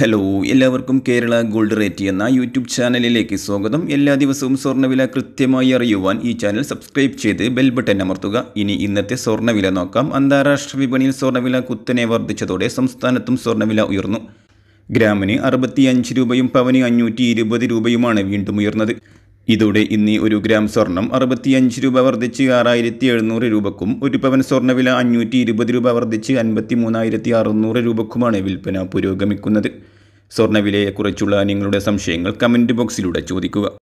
hello എല്ലാവർക്കും Kerala gold rate എന്ന YouTube ചാനലിലേക്ക് സ്വാഗതം എല്ലാ ദിവസവും സ്വർണ്ണവില കൃത്യമായി അറിയുവാൻ ഈ ചാനൽ സബ്സ്ക്രൈബ് ചെയ്ത് ബെൽ ബട്ടൺ അമർത്തുക ഇനി ഇന്നത്തെ സ്വർണ്ണവില നോക്കാം അന്താരാഷ്ട്ര വിപണിയിൽ സ്വർണ്ണവില കുത്തനെ വർദ്ധിച്ചതോടെ സംസ്ഥാനത്തും സ്വർണ്ണവില ഉയർന്നു ഗ്രാമിന് അറുപത്തിയഞ്ച് രൂപയും പവന് അഞ്ഞൂറ്റി ഇരുപത് രൂപയുമാണ് വീണ്ടും ഉയർന്നത് ഇതോടെ ഇന്ന് ഒരു ഗ്രാം സ്വർണം അറുപത്തിയഞ്ച് രൂപ വർദ്ധിച്ച് ആറായിരത്തി എഴുന്നൂറ് രൂപക്കും ഒരു പവൻ സ്വർണ്ണവില അഞ്ഞൂറ്റി ഇരുപത് രൂപ വർദ്ധിച്ച് അൻപത്തി മൂന്നായിരത്തി അറുന്നൂറ് രൂപക്കുമാണ് വിൽപ്പന പുരോഗമിക്കുന്നത് സ്വർണ്ണവിലയെക്കുറിച്ചുള്ള നിങ്ങളുടെ സംശയങ്ങൾ കമൻറ്റ് ബോക്സിലൂടെ ചോദിക്കുക